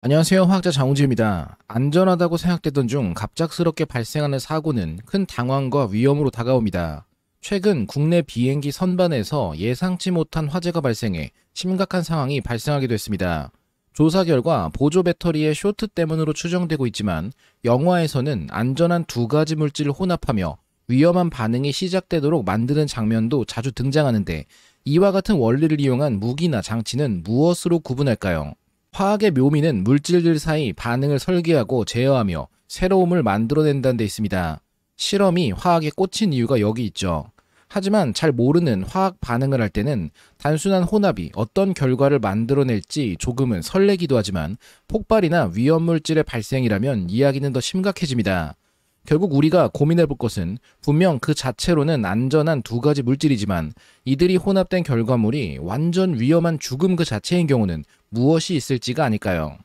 안녕하세요. 화학자 장우지입니다. 안전하다고 생각되던 중 갑작스럽게 발생하는 사고는 큰 당황과 위험으로 다가옵니다. 최근 국내 비행기 선반에서 예상치 못한 화재가 발생해 심각한 상황이 발생하기도했습니다 조사 결과 보조 배터리의 쇼트 때문으로 추정되고 있지만 영화에서는 안전한 두 가지 물질을 혼합하며 위험한 반응이 시작되도록 만드는 장면도 자주 등장하는데 이와 같은 원리를 이용한 무기나 장치는 무엇으로 구분할까요? 화학의 묘미는 물질들 사이 반응을 설계하고 제어하며 새로움을 만들어낸다는 데 있습니다. 실험이 화학에 꽂힌 이유가 여기 있죠. 하지만 잘 모르는 화학 반응을 할 때는 단순한 혼합이 어떤 결과를 만들어낼지 조금은 설레기도 하지만 폭발이나 위험물질의 발생이라면 이야기는 더 심각해집니다. 결국 우리가 고민해 볼 것은 분명 그 자체로는 안전한 두 가지 물질이지만 이들이 혼합된 결과물이 완전 위험한 죽음 그 자체인 경우는 무엇이 있을지가 아닐까요?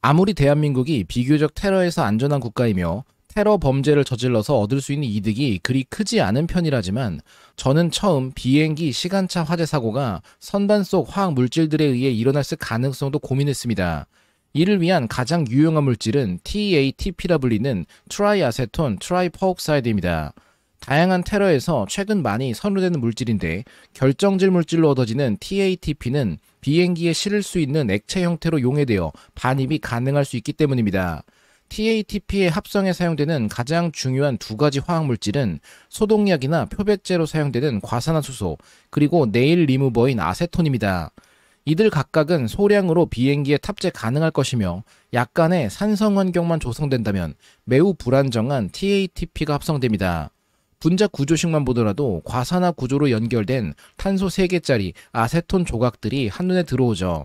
아무리 대한민국이 비교적 테러에서 안전한 국가이며 테러 범죄를 저질러서 얻을 수 있는 이득이 그리 크지 않은 편이라지만 저는 처음 비행기 시간차 화재 사고가 선반 속 화학 물질들에 의해 일어났을 가능성도 고민했습니다. 이를 위한 가장 유용한 물질은 TATP라 불리는 트라이아세톤 트라이퍼옥사이드입니다. 다양한 테러에서 최근 많이 선호되는 물질인데 결정질 물질로 얻어지는 TATP는 비행기에 실을 수 있는 액체 형태로 용해되어 반입이 가능할 수 있기 때문입니다. TATP의 합성에 사용되는 가장 중요한 두 가지 화학 물질은 소독약이나 표백제로 사용되는 과산화수소 그리고 네일 리무버인 아세톤입니다. 이들 각각은 소량으로 비행기에 탑재 가능할 것이며 약간의 산성 환경만 조성된다면 매우 불안정한 TATP가 합성됩니다. 분자 구조식만 보더라도 과산화 구조로 연결된 탄소 3개짜리 아세톤 조각들이 한눈에 들어오죠.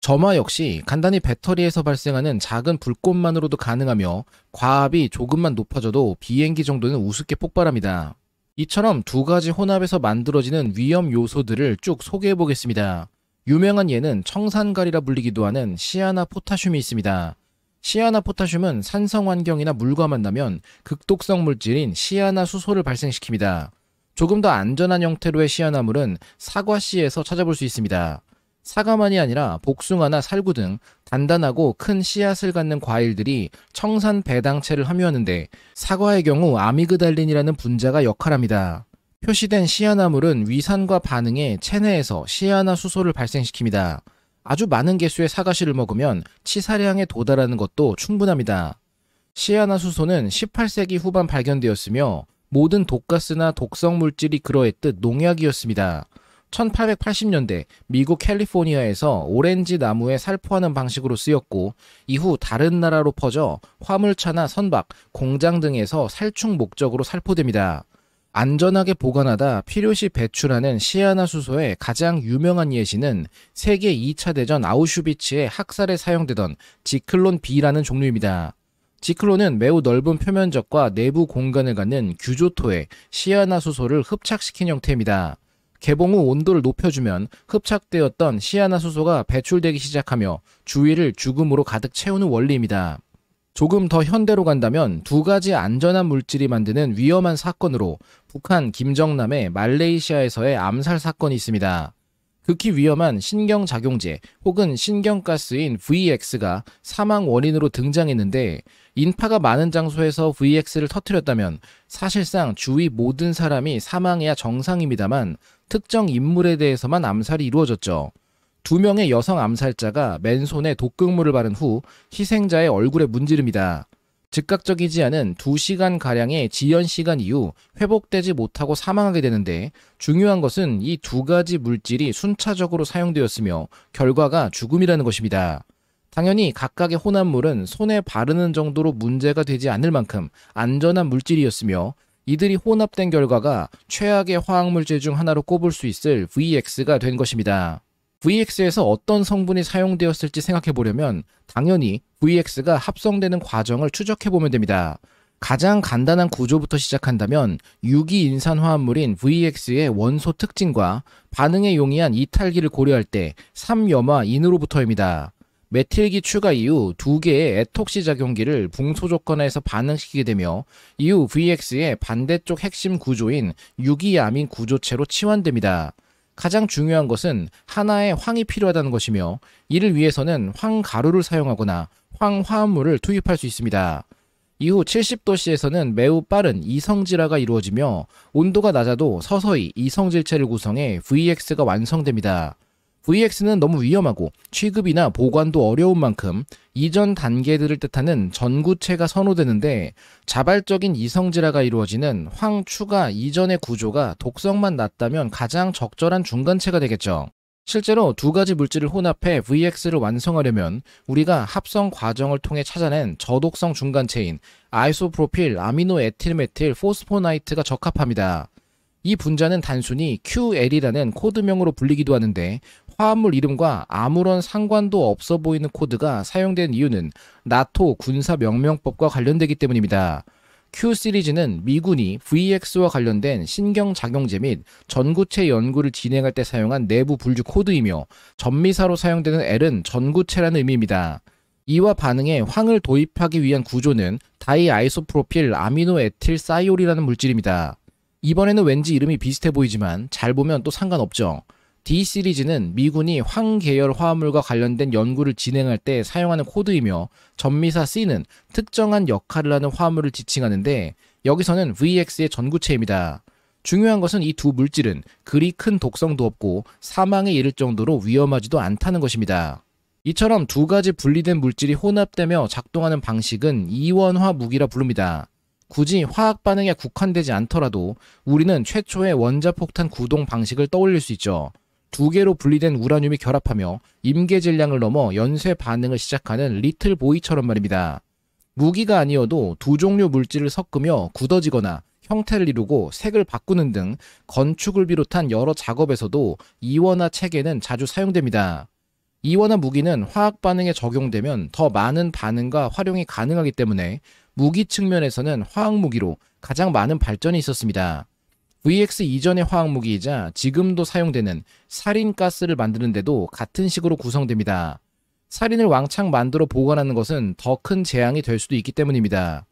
점화 역시 간단히 배터리에서 발생하는 작은 불꽃만으로도 가능하며 과압이 조금만 높아져도 비행기 정도는 우습게 폭발합니다. 이처럼 두 가지 혼합에서 만들어지는 위험 요소들을 쭉 소개해 보겠습니다. 유명한 예는 청산가리라 불리기도 하는 시아나 포타슘이 있습니다. 시아나 포타슘은 산성 환경이나 물과 만나면 극독성 물질인 시아나 수소를 발생시킵니다. 조금 더 안전한 형태로의 시아나물은 사과씨에서 찾아볼 수 있습니다. 사과만이 아니라 복숭아나 살구 등 단단하고 큰 씨앗을 갖는 과일들이 청산 배당체를 함유하는데 사과의 경우 아미그달린이라는 분자가 역할합니다. 표시된 시아나물은 위산과 반응해 체내에서 시아나 수소를 발생시킵니다. 아주 많은 개수의 사과시를 먹으면 치사량에 도달하는 것도 충분합니다. 시아나 수소는 18세기 후반 발견되었으며 모든 독가스나 독성 물질이 그러했듯 농약이었습니다. 1880년대 미국 캘리포니아에서 오렌지 나무에 살포하는 방식으로 쓰였고 이후 다른 나라로 퍼져 화물차나 선박, 공장 등에서 살충 목적으로 살포됩니다. 안전하게 보관하다 필요시 배출하는 시아나수소의 가장 유명한 예시는 세계 2차 대전 아우슈비츠의 학살에 사용되던 지클론 B라는 종류입니다. 지클론은 매우 넓은 표면적과 내부 공간을 갖는 규조토에 시아나수소를 흡착시킨 형태입니다. 개봉 후 온도를 높여주면 흡착되었던 시아나수소가 배출되기 시작하며 주위를 죽음으로 가득 채우는 원리입니다. 조금 더 현대로 간다면 두 가지 안전한 물질이 만드는 위험한 사건으로 북한 김정남의 말레이시아에서의 암살 사건이 있습니다. 극히 위험한 신경작용제 혹은 신경가스인 VX가 사망 원인으로 등장했는데 인파가 많은 장소에서 VX를 터뜨렸다면 사실상 주위 모든 사람이 사망해야 정상입니다만 특정 인물에 대해서만 암살이 이루어졌죠. 두 명의 여성 암살자가 맨손에 독극물을 바른 후 희생자의 얼굴에 문지릅니다. 즉각적이지 않은 2시간 가량의 지연 시간 이후 회복되지 못하고 사망하게 되는데 중요한 것은 이 두 가지 물질이 순차적으로 사용되었으며 결과가 죽음이라는 것입니다. 당연히 각각의 혼합물은 손에 바르는 정도로 문제가 되지 않을 만큼 안전한 물질이었으며 이들이 혼합된 결과가 최악의 화학물질 중 하나로 꼽을 수 있을 VX가 된 것입니다. VX에서 어떤 성분이 사용되었을지 생각해 보려면 당연히 VX가 합성되는 과정을 추적해 보면 됩니다. 가장 간단한 구조부터 시작한다면 유기인산화합물인 VX의 원소 특징과 반응에 용이한 이탈기를 고려할 때 3염화 인으로부터입니다. 메틸기 추가 이후 두 개의 에톡시 작용기를 붕소 조건에서 반응시키게 되며 이후 VX의 반대쪽 핵심 구조인 유기야민 구조체로 치환됩니다. 가장 중요한 것은 하나의 황이 필요하다는 것이며 이를 위해서는 황가루를 사용하거나 황화합물을 투입할 수 있습니다. 이후 70도씨에서는 매우 빠른 이성질화가 이루어지며 온도가 낮아도 서서히 이성질체를 구성해 VX가 완성됩니다. VX는 너무 위험하고 취급이나 보관도 어려운 만큼 이전 단계들을 뜻하는 전구체가 선호되는데 자발적인 이성질화가 이루어지는 황추가 이전의 구조가 독성만 낮다면 가장 적절한 중간체가 되겠죠. 실제로 두 가지 물질을 혼합해 VX를 완성하려면 우리가 합성 과정을 통해 찾아낸 저독성 중간체인 아이소프로필 아미노 에틸메틸 포스포나이트가 적합합니다. 이 분자는 단순히 QL이라는 코드명으로 불리기도 하는데 화합물 이름과 아무런 상관도 없어 보이는 코드가 사용된 이유는 나토 군사명명법과 관련되기 때문입니다. Q 시리즈는 미군이 VX와 관련된 신경작용제 및 전구체 연구를 진행할 때 사용한 내부 불주 코드이며 전미사로 사용되는 L은 전구체라는 의미입니다. 이와 반응에 황을 도입하기 위한 구조는 다이아이소프로필 아미노에틸 사이올이라는 물질입니다. 이번에는 왠지 이름이 비슷해 보이지만 잘 보면 또 상관없죠. D 시리즈는 미군이 황 계열 화합물과 관련된 연구를 진행할 때 사용하는 코드이며 전미사 C는 특정한 역할을 하는 화합물을 지칭하는데 여기서는 VX의 전구체입니다. 중요한 것은 이 두 물질은 그리 큰 독성도 없고 사망에 이를 정도로 위험하지도 않다는 것입니다. 이처럼 두 가지 분리된 물질이 혼합되며 작동하는 방식은 이원화 무기라 부릅니다. 굳이 화학 반응에 국한되지 않더라도 우리는 최초의 원자폭탄 구동 방식을 떠올릴 수 있죠. 두 개로 분리된 우라늄이 결합하며 임계 질량을 넘어 연쇄 반응을 시작하는 리틀 보이처럼 말입니다. 무기가 아니어도 두 종류 물질을 섞으며 굳어지거나 형태를 이루고 색을 바꾸는 등 건축을 비롯한 여러 작업에서도 이원화 체계는 자주 사용됩니다. 이원화 무기는 화학 반응에 적용되면 더 많은 반응과 활용이 가능하기 때문에 무기 측면에서는 화학 무기로 가장 많은 발전이 있었습니다. VX 이전의 화학무기이자 지금도 사용되는 살인가스를 만드는데도 같은 식으로 구성됩니다. 살인을 왕창 만들어 보관하는 것은 더 큰 재앙이 될 수도 있기 때문입니다.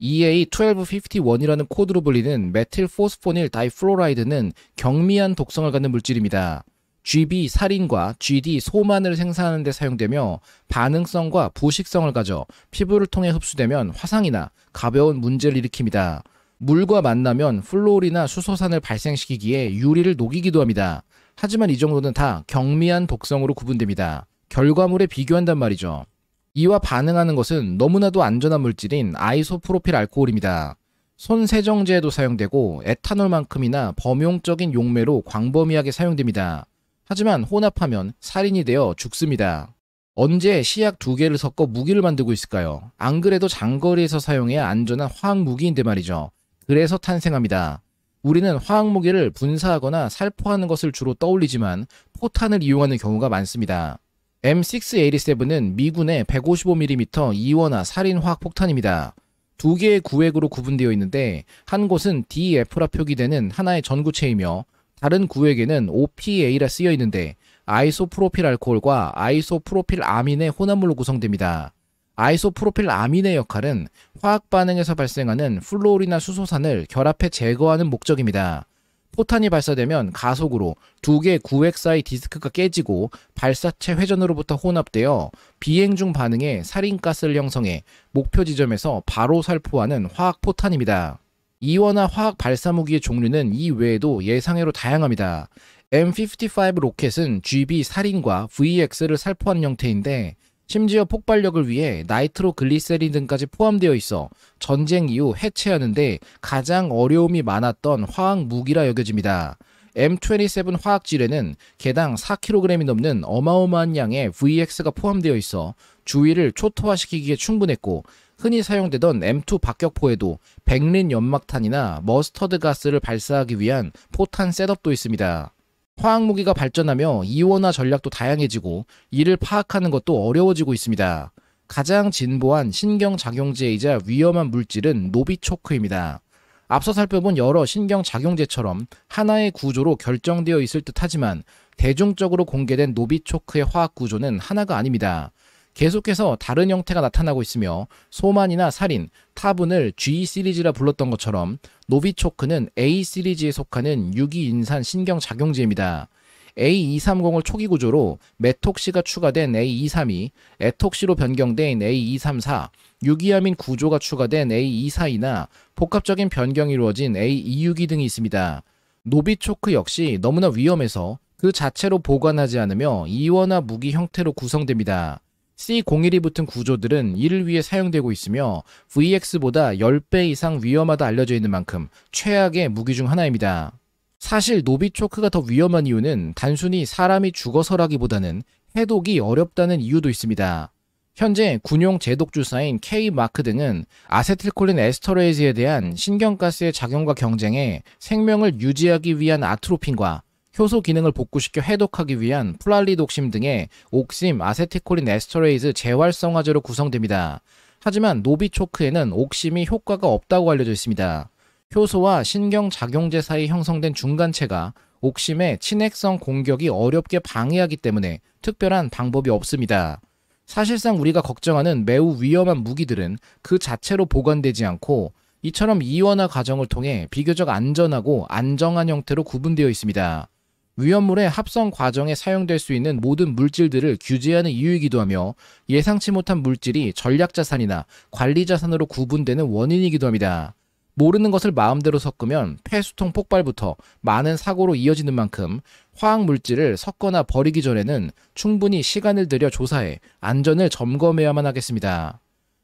EA1251이라는 코드로 불리는 메틸 포스포닐 다이플로라이드는 경미한 독성을 갖는 물질입니다. GB 살인과 GD 소만을 생산하는 데 사용되며 반응성과 부식성을 가져 피부를 통해 흡수되면 화상이나 가벼운 문제를 일으킵니다. 물과 만나면 플로리나 수소산을 발생시키기에 유리를 녹이기도 합니다. 하지만 이 정도는 다 경미한 독성으로 구분됩니다. 결과물에 비교한단 말이죠. 이와 반응하는 것은 너무나도 안전한 물질인 아이소프로필 알코올입니다. 손 세정제에도 사용되고 에탄올만큼이나 범용적인 용매로 광범위하게 사용됩니다. 하지만 혼합하면 살인이 되어 죽습니다. 언제 시약 두 개를 섞어 무기를 만들고 있을까요? 안 그래도 장거리에서 사용해야 안전한 화학 무기인데 말이죠. 그래서 탄생합니다. 우리는 화학 무기를 분사하거나 살포하는 것을 주로 떠올리지만 포탄을 이용하는 경우가 많습니다. M6A7은 미군의 155mm 이원화 살인 화학 폭탄입니다. 두 개의 구획으로 구분되어 있는데 한 곳은 DF라 표기되는 하나의 전구체이며 다른 구획에는 OPA라 쓰여 있는데 아이소프로필 알코올과 아이소프로필 아민의 혼합물로 구성됩니다. 아이소프로필 아민의 역할은 화학 반응에서 발생하는 플로올이나 수소산을 결합해 제거하는 목적입니다. 포탄이 발사되면 가속으로 두 개의 구획사의 디스크가 깨지고 발사체 회전으로부터 혼합되어 비행 중 반응에 살인가스를 형성해 목표 지점에서 바로 살포하는 화학포탄입니다. 이원화 화학 발사무기의 종류는 이 외에도 예상외로 다양합니다. M55 로켓은 GB 살인과 VX를 살포한 형태인데 심지어 폭발력을 위해 나이트로글리세린 등까지 포함되어 있어 전쟁 이후 해체하는데 가장 어려움이 많았던 화학 무기라 여겨집니다. M27 화학지뢰는 개당 4kg이 넘는 어마어마한 양의 VX가 포함되어 있어 주위를 초토화시키기에 충분했고 흔히 사용되던 M2 박격포에도 백린 연막탄이나 머스터드 가스를 발사하기 위한 포탄 셋업도 있습니다. 화학 무기가 발전하며 이원화 전략도 다양해지고 이를 파악하는 것도 어려워지고 있습니다. 가장 진보한 신경작용제이자 위험한 물질은 노비초크입니다. 앞서 살펴본 여러 신경작용제처럼 하나의 구조로 결정되어 있을 듯 하지만 대중적으로 공개된 노비초크의 화학 구조는 하나가 아닙니다. 계속해서 다른 형태가 나타나고 있으며 소만이나 살인, 타분을 G 시리즈라 불렀던 것처럼 노비초크는 A 시리즈에 속하는 유기인산 신경작용제입니다. A230을 초기 구조로 메톡시가 추가된 A232, 에톡시로 변경된 A234, 유기아민 구조가 추가된 A242나 복합적인 변경이 이루어진 A262 등이 있습니다. 노비초크 역시 너무나 위험해서 그 자체로 보관하지 않으며 이원화 무기 형태로 구성됩니다. C01이 붙은 구조들은 이를 위해 사용되고 있으며 VX보다 10배 이상 위험하다 알려져 있는 만큼 최악의 무기 중 하나입니다. 사실 노비초크가 더 위험한 이유는 단순히 사람이 죽어서라기보다는 해독이 어렵다는 이유도 있습니다. 현재 군용 제독 주사인 K 마크 등은 아세틸콜린 에스터레이즈에 대한 신경가스의 작용과 경쟁에 생명을 유지하기 위한 아트로핀과 효소 기능을 복구시켜 해독하기 위한 플랄리독심 등의 옥심, 아세티콜린 에스터레이즈 재활성화제로 구성됩니다. 하지만 노비초크에는 옥심이 효과가 없다고 알려져 있습니다. 효소와 신경작용제 사이 형성된 중간체가 옥심의 친핵성 공격이 어렵게 방해하기 때문에 특별한 방법이 없습니다. 사실상 우리가 걱정하는 매우 위험한 무기들은 그 자체로 보관되지 않고 이처럼 이원화 과정을 통해 비교적 안전하고 안정한 형태로 구분되어 있습니다. 위험물의 합성 과정에 사용될 수 있는 모든 물질들을 규제하는 이유이기도 하며 예상치 못한 물질이 전략자산이나 관리자산으로 구분되는 원인이기도 합니다. 모르는 것을 마음대로 섞으면 폐수통 폭발부터 많은 사고로 이어지는 만큼 화학 물질을 섞거나 버리기 전에는 충분히 시간을 들여 조사해 안전을 점검해야만 하겠습니다.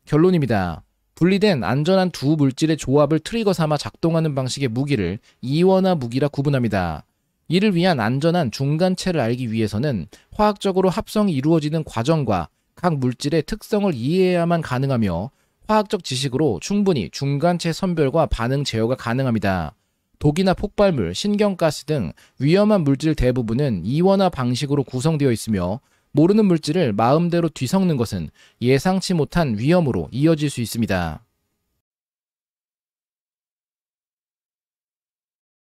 결론입니다. 분리된 안전한 두 물질의 조합을 트리거 삼아 작동하는 방식의 무기를 이원화 무기라 구분합니다. 이를 위한 안전한 중간체를 알기 위해서는 화학적으로 합성이 이루어지는 과정과 각 물질의 특성을 이해해야만 가능하며 화학적 지식으로 충분히 중간체 선별과 반응 제어가 가능합니다. 독이나 폭발물, 신경가스 등 위험한 물질 대부분은 이원화 방식으로 구성되어 있으며 모르는 물질을 마음대로 뒤섞는 것은 예상치 못한 위험으로 이어질 수 있습니다.